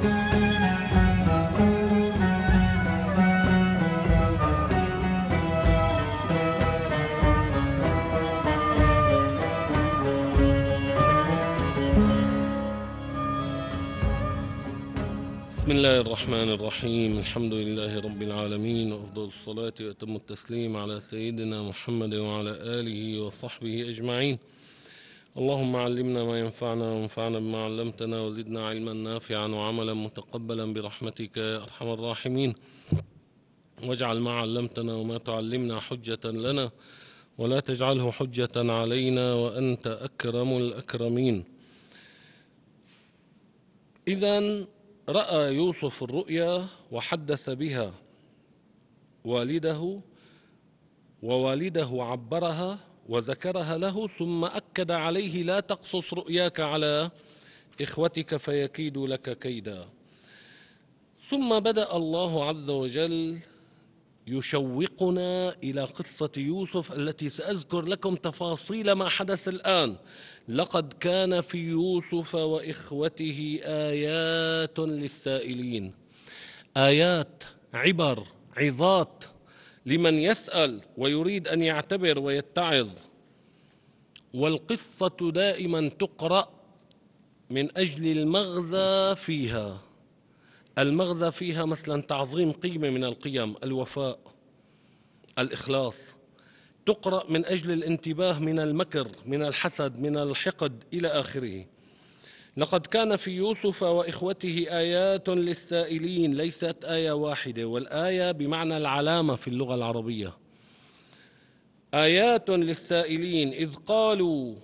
بسم الله الرحمن الرحيم الحمد لله رب العالمين وأفضل الصلاة وأتم التسليم على سيدنا محمد وعلى آله وصحبه أجمعين اللهم علمنا ما ينفعنا وانفعنا بما علمتنا وزدنا علما نافعا وعملا متقبلا برحمتك يا ارحم الراحمين واجعل ما علمتنا وما تعلمنا حجه لنا ولا تجعله حجه علينا وانت اكرم الاكرمين اذا راى يوسف الرؤيا وحدث بها والده ووالده عبرها وذكرها له ثم أكد عليه لا تقصص رؤياك على إخوتك فيكيدوا لك كيدا ثم بدأ الله عز وجل يشوقنا إلى قصة يوسف التي سأذكر لكم تفاصيل ما حدث الآن لقد كان في يوسف وإخوته آيات للسائلين آيات عبر عظات لمن يسأل ويريد أن يعتبر ويتعظ والقصة دائما تقرأ من أجل المغزى فيها المغزى فيها مثلا تعظيم قيمة من القيم الوفاء الإخلاص تقرأ من أجل الانتباه من المكر من الحسد من الحقد إلى آخره لقد كان في يوسف واخوته ايات للسائلين ليست ايه واحده والايه بمعنى العلامه في اللغه العربيه ايات للسائلين اذ قالوا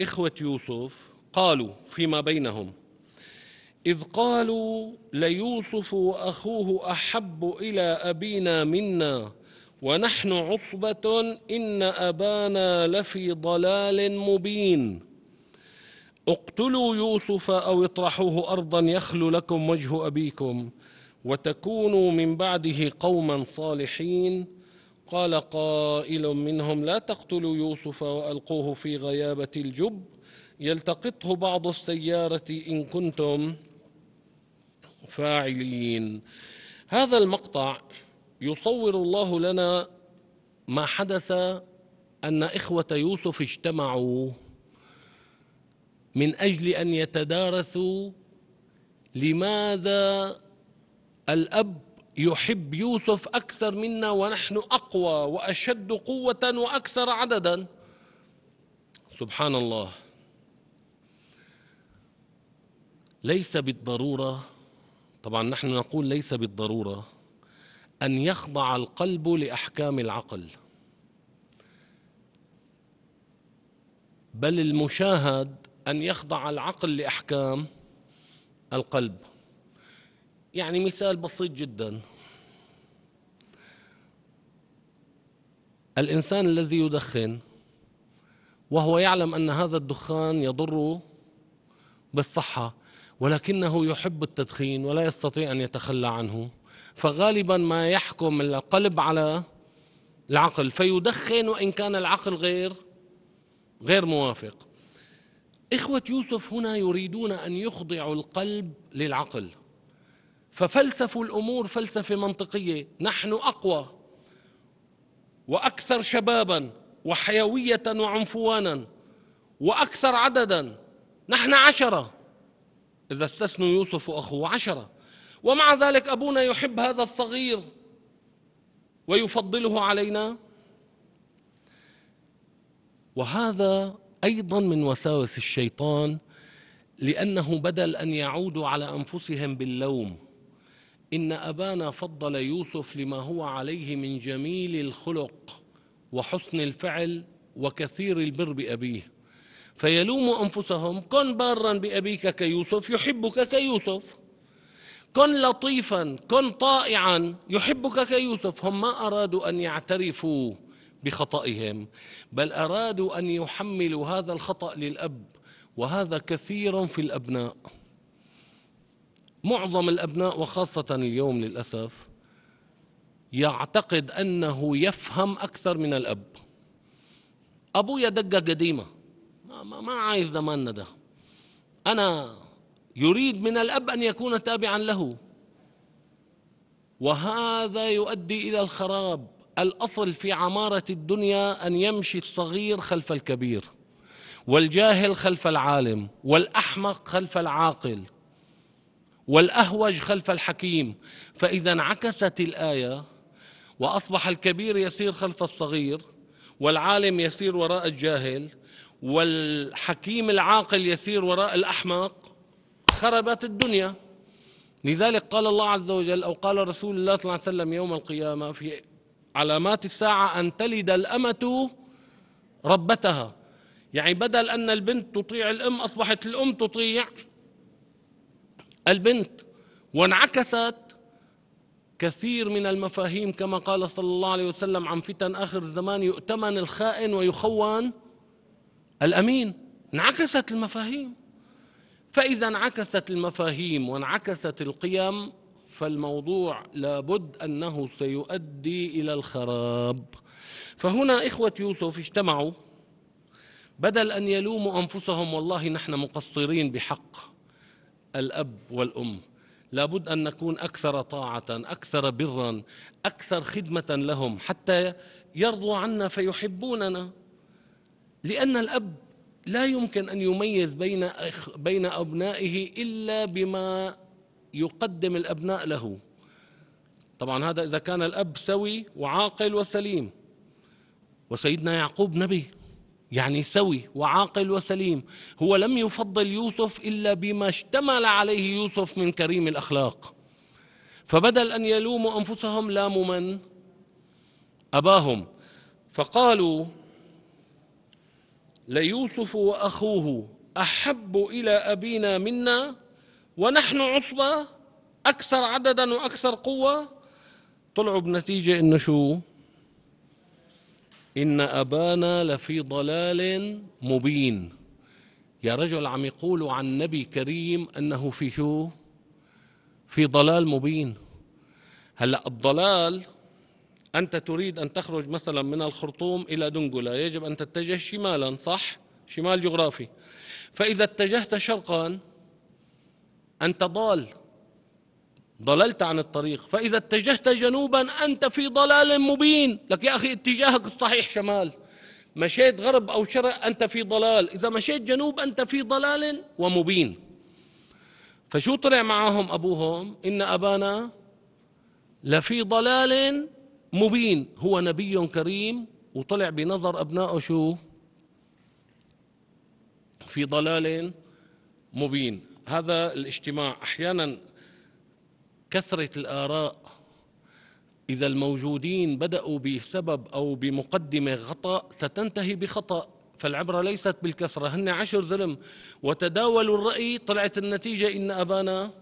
اخوه يوسف قالوا فيما بينهم إذ قالوا ليوسف وأخوه أحب إلى أبينا منا ونحن عصبة إن أبانا لفي ضلال مبين اقتلوا يوسف أو اطرحوه أرضا يخل لكم وجه أبيكم وتكونوا من بعده قوما صالحين قال قائل منهم لا تقتلوا يوسف وألقوه في غيابة الجب يلتقطه بعض السيارة إن كنتم فاعلين هذا المقطع يصور الله لنا ما حدث أن إخوة يوسف اجتمعوا من أجل أن يتدارسوا لماذا الأب يحب يوسف أكثر منا ونحن أقوى وأشد قوة وأكثر عددا سبحان الله ليس بالضرورة طبعا نحن نقول ليس بالضرورة أن يخضع القلب لأحكام العقل بل المشاهد أن يخضع العقل لأحكام القلب يعني مثال بسيط جدا الإنسان الذي يدخن وهو يعلم أن هذا الدخان يضر بالصحة ولكنه يحب التدخين ولا يستطيع أن يتخلى عنه فغالبا ما يحكم القلب على العقل فيدخن وإن كان العقل غير غير موافق إخوة يوسف هنا يريدون أن يخضعوا القلب للعقل ففلسفوا الأمور فلسفة منطقية نحن أقوى وأكثر شبابا وحيوية وعنفوانا وأكثر عددا نحن عشرة إذا استثنوا يوسف وأخوه عشرة ومع ذلك أبونا يحب هذا الصغير ويفضله علينا وهذا ايضا من وساوس الشيطان لانه بدل ان يعودوا على انفسهم باللوم ان ابانا فضل يوسف لما هو عليه من جميل الخلق وحسن الفعل وكثير البر بابيه فيلوموا انفسهم كن بارا بابيك كيوسف يحبك كيوسف كن لطيفا كن طائعا يحبك كيوسف هم ما ارادوا ان يعترفوا بخطئهم بل أرادوا أن يحملوا هذا الخطأ للأب وهذا كثيرا في الأبناء معظم الأبناء وخاصة اليوم للأسف يعتقد أنه يفهم أكثر من الأب أبويا دقة قديمة ما عايز زماننا ده أنا يريد من الأب أن يكون تابعا له وهذا يؤدي إلى الخراب الأصل في عمارة الدنيا أن يمشي الصغير خلف الكبير والجاهل خلف العالم والأحمق خلف العاقل والأهوج خلف الحكيم فإذا انعكست الآية وأصبح الكبير يسير خلف الصغير والعالم يسير وراء الجاهل والحكيم العاقل يسير وراء الأحمق خربت الدنيا لذلك قال الله عز وجل أو قال رسول الله صلى الله عليه وسلم يوم القيامة في علامات الساعة أن تلد الأمة ربتها يعني بدل أن البنت تطيع الأم أصبحت الأم تطيع البنت وانعكست كثير من المفاهيم كما قال صلى الله عليه وسلم عن فتن آخر الزمان يؤتمن الخائن ويخون الأمين انعكست المفاهيم فإذا انعكست المفاهيم وانعكست القيم فالموضوع لابد أنه سيؤدي إلى الخراب فهنا إخوة يوسف اجتمعوا بدل أن يلوموا أنفسهم والله نحن مقصرين بحق الأب والأم لابد أن نكون أكثر طاعة أكثر برا أكثر خدمة لهم حتى يرضوا عنا فيحبوننا لأن الأب لا يمكن أن يميز بين أخ بين أبنائه إلا بما يقدم الأبناء له طبعا هذا إذا كان الأب سوي وعاقل وسليم وسيدنا يعقوب نبي يعني سوي وعاقل وسليم هو لم يفضل يوسف إلا بما اشتمل عليه يوسف من كريم الأخلاق فبدل أن يلوموا أنفسهم لاموا من؟ أباهم فقالوا ليوسف وأخوه أحب إلى أبينا منا ونحن عصبة أكثر عددا وأكثر قوة طلعوا بنتيجة إنه شو إن أبانا لفي ضلال مبين يا رجل عم يقولوا عن نبي كريم أنه في شو في ضلال مبين هلا الضلال أنت تريد أن تخرج مثلا من الخرطوم إلى دنقلة يجب أن تتجه شمالا صح شمال جغرافي فإذا اتجهت شرقا أنت ضال ضللت عن الطريق فإذا اتجهت جنوبا أنت في ضلال مبين لك يا أخي اتجاهك الصحيح شمال مشيت غرب أو شرق أنت في ضلال إذا مشيت جنوب أنت في ضلال ومبين فشو طلع معهم أبوهم إن أبانا لفي ضلال مبين هو نبي كريم وطلع بنظر أبنائه شو في ضلال مبين هذا الاجتماع احيانا كثره الاراء اذا الموجودين بداوا بسبب او بمقدمه خطا ستنتهي بخطا فالعبره ليست بالكثره هن عشر زلم وتداولوا الراي طلعت النتيجه ان ابانا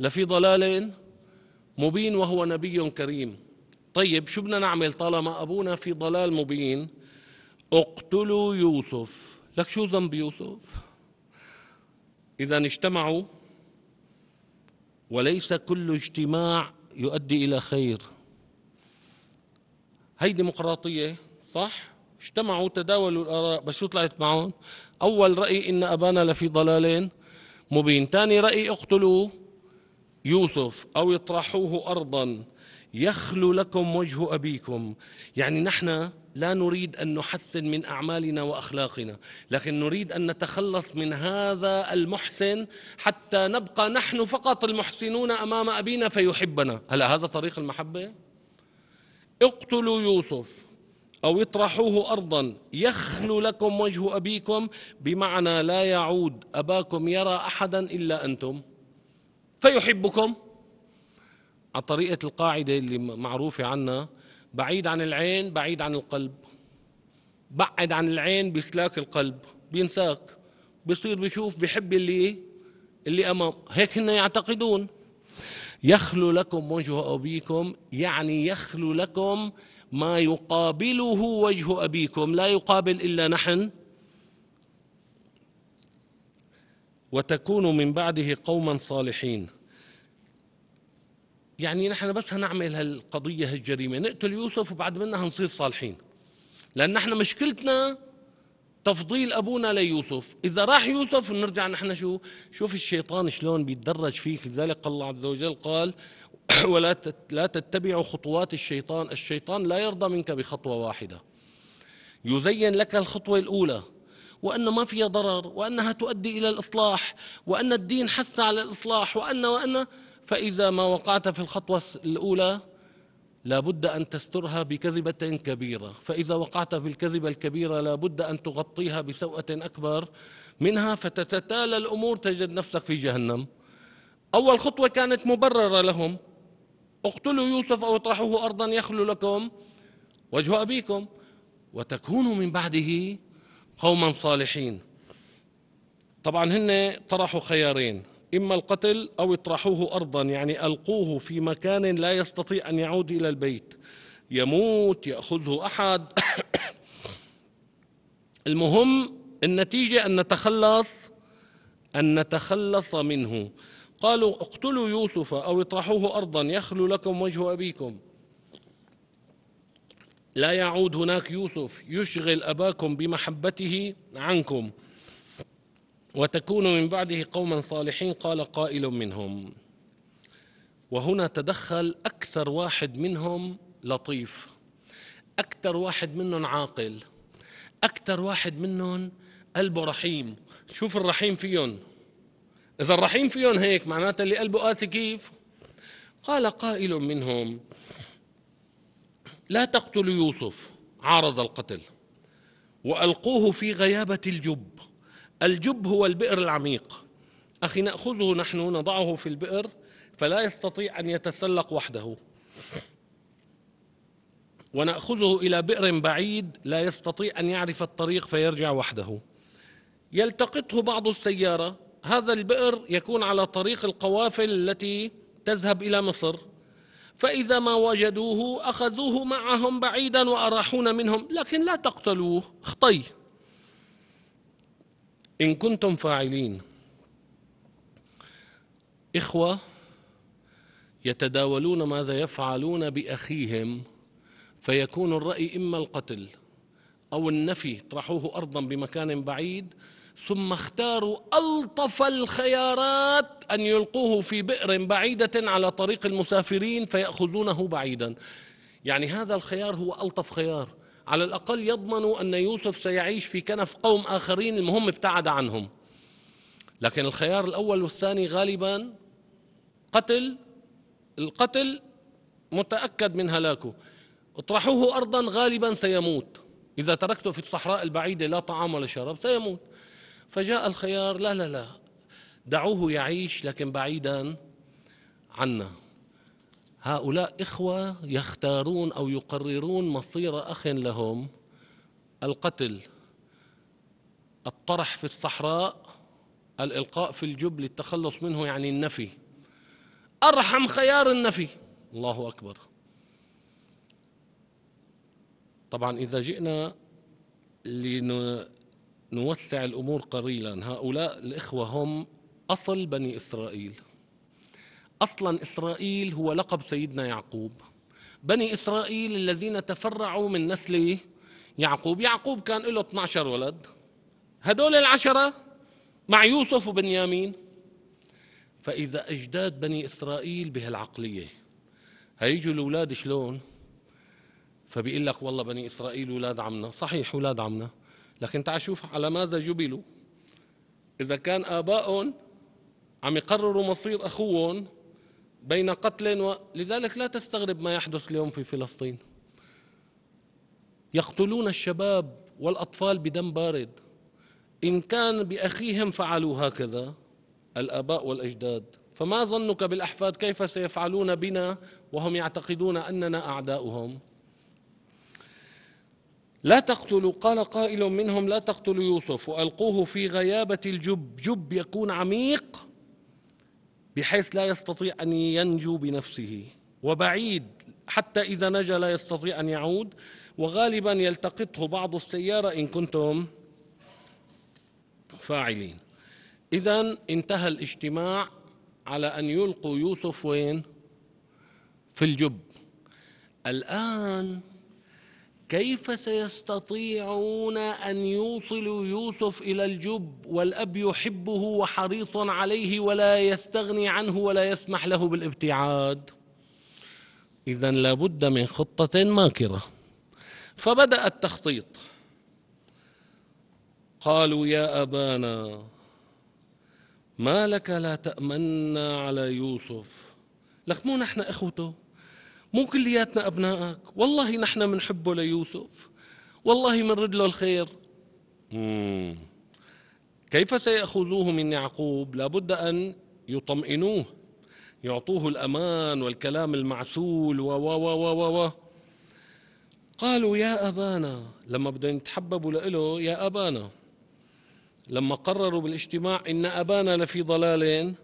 لفي ضلال مبين وهو نبي كريم طيب شو بدنا نعمل طالما ابونا في ضلال مبين اقتلوا يوسف لك شو ذنب يوسف إذا اجتمعوا وليس كل اجتماع يؤدي إلى خير هي ديمقراطية صح؟ اجتمعوا تداولوا الآراء بس شو طلعت معهم؟ أول رأي إن أبانا لفي ضلالين مبين ثاني رأي اقتلوا يوسف أو يطرحوه أرضا يخلو لكم وجه أبيكم يعني نحن لا نريد أن نحسن من أعمالنا وأخلاقنا لكن نريد أن نتخلص من هذا المحسن حتى نبقى نحن فقط المحسنون أمام أبينا فيحبنا هلا هذا طريق المحبة؟ اقتلوا يوسف أو اطرحوه أرضا يخل لكم وجه أبيكم بمعنى لا يعود أباكم يرى أحدا إلا أنتم فيحبكم على طريقة القاعدة اللي معروفة عنا بعيد عن العين بعيد عن القلب بعد عن العين بيسلاك القلب بينساك بيصير بيشوف بيحب اللي اللي امام هيك هن يعتقدون يخلو لكم وجه ابيكم يعني يخلو لكم ما يقابله وجه ابيكم لا يقابل الا نحن وتكونوا من بعده قوما صالحين يعني نحن بس هنعمل هالقضية هالجريمة نقتل يوسف وبعد منها هنصير صالحين لأن نحن مشكلتنا تفضيل أبونا ليوسف إذا راح يوسف نرجع نحن شو شوف الشيطان شلون بيتدرج فيك لذلك قال الله عز وجل قال ولا لا تتبعوا خطوات الشيطان الشيطان لا يرضى منك بخطوة واحدة يزين لك الخطوة الأولى وأن ما فيها ضرر وأنها تؤدي إلى الإصلاح وأن الدين حث على الإصلاح وأن وأن فإذا ما وقعت في الخطوة الأولى لابد أن تسترها بكذبة كبيرة فإذا وقعت في الكذبة الكبيرة لابد أن تغطيها بسوءة أكبر منها فتتتالى الأمور تجد نفسك في جهنم أول خطوة كانت مبررة لهم اقتلوا يوسف أو اطرحوه أرضا يخلو لكم وجه أبيكم وتكونوا من بعده قوما صالحين طبعا هن طرحوا خيارين إما القتل أو اطرحوه أرضا يعني ألقوه في مكان لا يستطيع أن يعود إلى البيت يموت يأخذه أحد المهم النتيجة أن نتخلص أن نتخلص منه قالوا اقتلوا يوسف أو اطرحوه أرضا يخلو لكم وجه أبيكم لا يعود هناك يوسف يشغل أباكم بمحبته عنكم وتكون من بعده قوما صالحين قال قائل منهم وهنا تدخل اكثر واحد منهم لطيف اكثر واحد منهم عاقل اكثر واحد منهم قلبه رحيم شوف الرحيم فيهم اذا الرحيم فيهم هيك معناتها اللي قلبه قاسي كيف قال قائل منهم لا تقتلوا يوسف عارض القتل والقوه في غيابه الجب الجب هو البئر العميق أخي نأخذه نحن نضعه في البئر فلا يستطيع أن يتسلق وحده ونأخذه إلى بئر بعيد لا يستطيع أن يعرف الطريق فيرجع وحده يلتقطه بعض السيارة هذا البئر يكون على طريق القوافل التي تذهب إلى مصر فإذا ما وجدوه أخذوه معهم بعيدا وأراحون منهم لكن لا تقتلوه اخطيه إن كنتم فاعلين إخوة يتداولون ماذا يفعلون بأخيهم فيكون الرأي إما القتل أو النفي طرحوه أرضا بمكان بعيد ثم اختاروا ألطف الخيارات أن يلقوه في بئر بعيدة على طريق المسافرين فيأخذونه بعيدا يعني هذا الخيار هو ألطف خيار على الأقل يضمنوا أن يوسف سيعيش في كنف قوم آخرين المهم ابتعد عنهم لكن الخيار الأول والثاني غالبا قتل القتل متأكد من هلاكه اطرحوه أرضا غالبا سيموت إذا تركته في الصحراء البعيدة لا طعام ولا شراب سيموت فجاء الخيار لا لا لا دعوه يعيش لكن بعيدا عنا هؤلاء إخوة يختارون أو يقررون مصير أخ لهم القتل الطرح في الصحراء الإلقاء في الجب للتخلص منه يعني النفي أرحم خيار النفي الله أكبر طبعا إذا جئنا لنوسع الأمور قليلا هؤلاء الإخوة هم أصل بني إسرائيل اصلا اسرائيل هو لقب سيدنا يعقوب بني اسرائيل الذين تفرعوا من نسل يعقوب يعقوب كان له 12 ولد هدول العشره مع يوسف وبنيامين فاذا اجداد بني اسرائيل بهالعقليه هيجوا الاولاد شلون فبيقول لك والله بني اسرائيل اولاد عمنا صحيح اولاد عمنا لكن تعال شوف على ماذا جبلوا اذا كان ابائهم عم يقرروا مصير اخوهم بين قتل و... لذلك لا تستغرب ما يحدث اليوم في فلسطين يقتلون الشباب والأطفال بدم بارد إن كان بأخيهم فعلوا هكذا الآباء والأجداد فما ظنك بالأحفاد كيف سيفعلون بنا وهم يعتقدون أننا أعداؤهم لا تقتلوا قال قائل منهم لا تقتلوا يوسف وألقوه في غيابة الجب جب يكون عميق بحيث لا يستطيع ان ينجو بنفسه وبعيد حتى اذا نجا لا يستطيع ان يعود وغالبا يلتقطه بعض السياره ان كنتم فاعلين اذا انتهى الاجتماع على ان يلقوا يوسف وين في الجب الان كيف سيستطيعون ان يوصلوا يوسف الى الجب والاب يحبه وحريص عليه ولا يستغني عنه ولا يسمح له بالابتعاد اذا لابد من خطه ماكره فبدا التخطيط قالوا يا ابانا ما لك لا تامنا على يوسف لك مو نحن اخوته مو كلياتنا أبنائك والله نحن بنحبه ليوسف والله منرد له الخير مم. كيف سيأخذوه من يعقوب لابد أن يطمئنوه يعطوه الأمان والكلام المعسول و و و و و قالوا يا أبانا لما بدهم يتحببوا له يا أبانا لما قرروا بالاجتماع إن أبانا لفي ضلال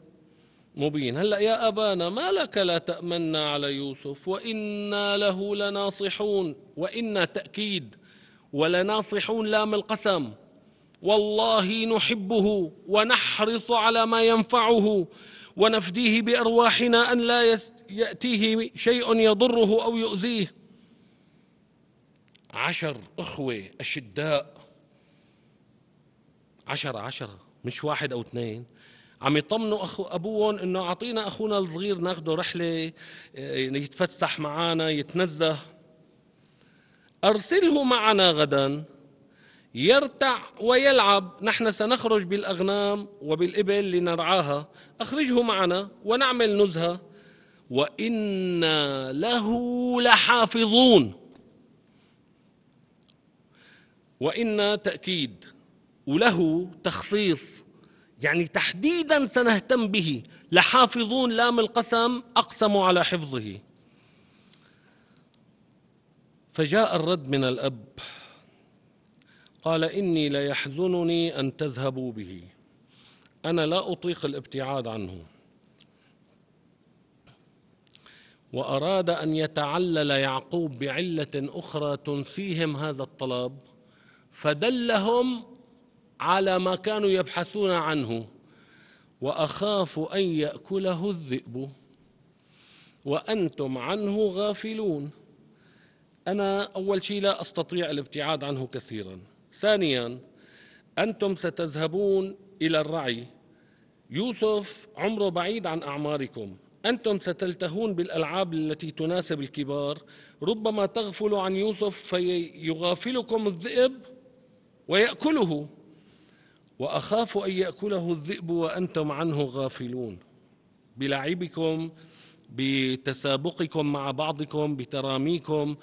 مبين هلا يا ابانا ما لك لا تامنا على يوسف وانا له لناصحون وانا تاكيد ولناصحون لام القسم والله نحبه ونحرص على ما ينفعه ونفديه بارواحنا ان لا ياتيه شيء يضره او يؤذيه عشر اخوه اشداء عشرة عشرة مش واحد او اثنين عم يطمنوا أخو أبوهم إنه أعطينا أخونا الصغير ناخذه رحلة آه، يتفسح معنا يتنزه أرسله معنا غدا يرتع ويلعب نحن سنخرج بالأغنام وبالإبل لنرعاها أخرجه معنا ونعمل نزهة وإنا له لحافظون وإنا تأكيد وله تخصيص يعني تحديدا سنهتم به لحافظون لام القسم اقسموا على حفظه فجاء الرد من الاب قال اني ليحزنني ان تذهبوا به انا لا اطيق الابتعاد عنه واراد ان يتعلل يعقوب بعله اخرى تنسيهم هذا الطلب فدلهم على ما كانوا يبحثون عنه واخاف ان ياكله الذئب وانتم عنه غافلون انا اول شيء لا استطيع الابتعاد عنه كثيرا ثانيا انتم ستذهبون الى الرعي يوسف عمره بعيد عن اعماركم انتم ستلتهون بالالعاب التي تناسب الكبار ربما تغفلوا عن يوسف فيغافلكم الذئب وياكله وأخاف أن يأكله الذئب وأنتم عنه غافلون بلعبكم بتسابقكم مع بعضكم بتراميكم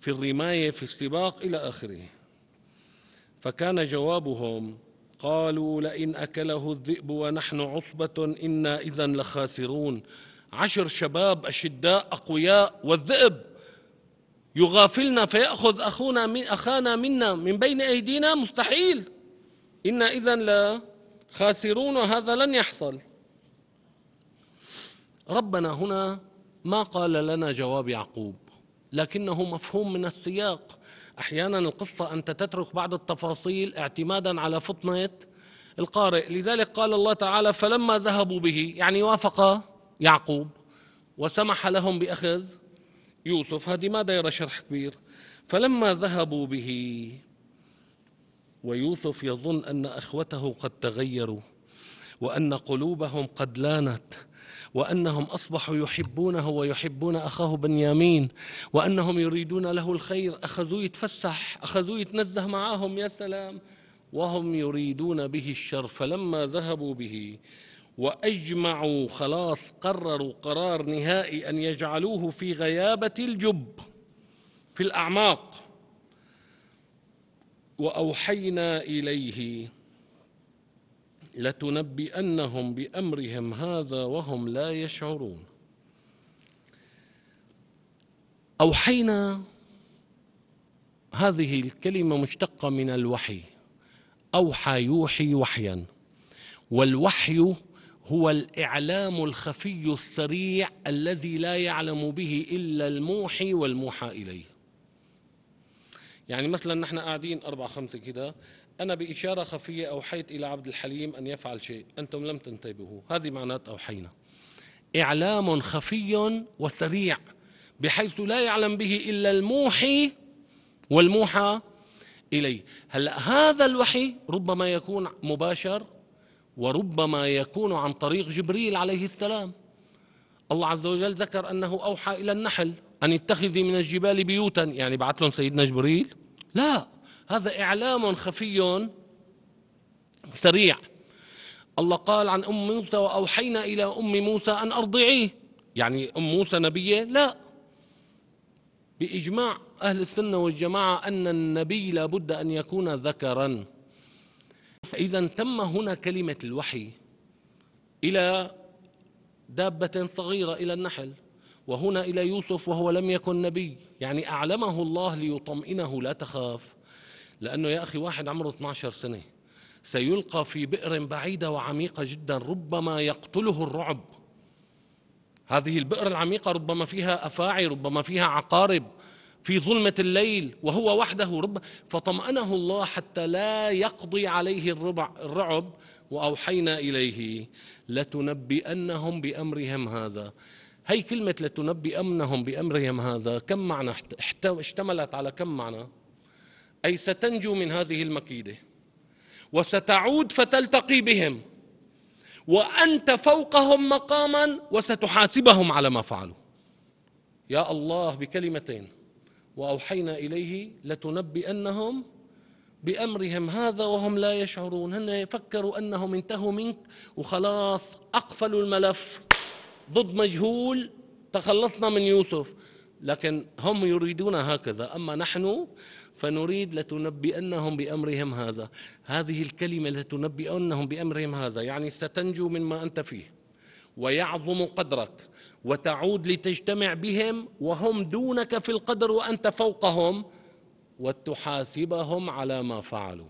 في الرماية في السباق إلى آخره فكان جوابهم قالوا لئن أكله الذئب ونحن عصبة إنا إذا لخاسرون عشر شباب أشداء أقوياء والذئب يغافلنا فيأخذ أخونا من أخانا منا من بين أيدينا مستحيل إنا إذا لا خاسرون هذا لن يحصل ربنا هنا ما قال لنا جواب يعقوب لكنه مفهوم من السياق احيانا القصه انت تترك بعض التفاصيل اعتمادا على فطنه القارئ لذلك قال الله تعالى فلما ذهبوا به يعني وافق يعقوب وسمح لهم باخذ يوسف هذه ما دايره شرح كبير فلما ذهبوا به ويوسف يظن أن أخوته قد تغيروا وأن قلوبهم قد لانت وانهم اصبحوا يحبونه ويحبون اخاه بنيامين وانهم يريدون له الخير اخذوه يتفسح اخذوه يتنزه معاهم يا سلام وهم يريدون به الشر فلما ذهبوا به واجمعوا خلاص قرروا قرار نهائي ان يجعلوه في غيابه الجب في الاعماق واوحينا اليه لتنبئنهم بامرهم هذا وهم لا يشعرون اوحينا هذه الكلمه مشتقه من الوحي اوحى يوحي وحيا والوحي هو الاعلام الخفي السريع الذي لا يعلم به الا الموحي والموحى اليه يعني مثلا نحن قاعدين أربعة خمسة كده أنا بإشارة خفية أوحيت إلى عبد الحليم أن يفعل شيء أنتم لم تنتبهوا هذه معنات أوحينا إعلام خفي وسريع بحيث لا يعلم به إلا الموحي والموحى إليه هلأ هذا الوحي ربما يكون مباشر وربما يكون عن طريق جبريل عليه السلام الله عز وجل ذكر أنه أوحى إلى النحل أن اتخذي من الجبال بيوتا يعني بعث لهم سيدنا جبريل لا هذا إعلام خفي سريع الله قال عن أم موسى وأوحينا إلى أم موسى أن أرضعيه يعني أم موسى نبية لا بإجماع أهل السنة والجماعة أن النبي لابد أن يكون ذكرا فإذا تم هنا كلمة الوحي إلى دابة صغيرة إلى النحل وهنا إلى يوسف وهو لم يكن نبي يعني أعلمه الله ليطمئنه لا تخاف لأنه يا أخي واحد عمره 12 سنة سيلقى في بئر بعيدة وعميقة جدا ربما يقتله الرعب هذه البئر العميقة ربما فيها أفاعي ربما فيها عقارب في ظلمة الليل وهو وحده رب فطمأنه الله حتى لا يقضي عليه الربع الرعب وأوحينا إليه لتنبئنهم بأمرهم هذا هي كلمة لتنبي أمنهم بأمرهم هذا كم معنى اشتملت على كم معنى أي ستنجو من هذه المكيدة وستعود فتلتقي بهم وأنت فوقهم مقاما وستحاسبهم على ما فعلوا يا الله بكلمتين وأوحينا إليه لتنبئنهم بأمرهم هذا وهم لا يشعرون هن يفكروا أنهم انتهوا منك وخلاص أقفلوا الملف ضد مجهول تخلصنا من يوسف لكن هم يريدون هكذا أما نحن فنريد لتنبئنهم بأمرهم هذا هذه الكلمة لتنبئنهم بأمرهم هذا يعني ستنجو مما أنت فيه ويعظم قدرك وتعود لتجتمع بهم وهم دونك في القدر وأنت فوقهم وتحاسبهم على ما فعلوا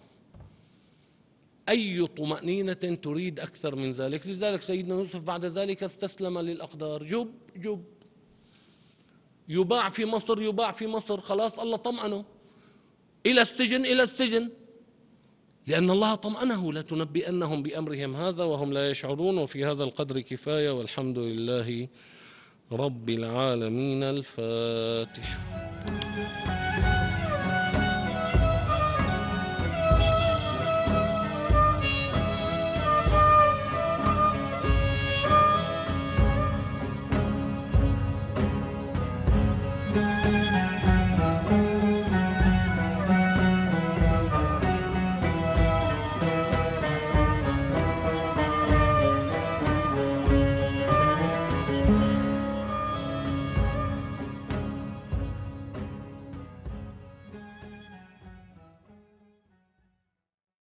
أي طمأنينة تريد أكثر من ذلك لذلك سيدنا يوسف بعد ذلك استسلم للأقدار جب جب يباع في مصر يباع في مصر خلاص الله طمأنه إلى السجن إلى السجن لأن الله طمأنه لتنبئنهم بأمرهم هذا وهم لا يشعرون وفي هذا القدر كفاية والحمد لله رب العالمين الفاتح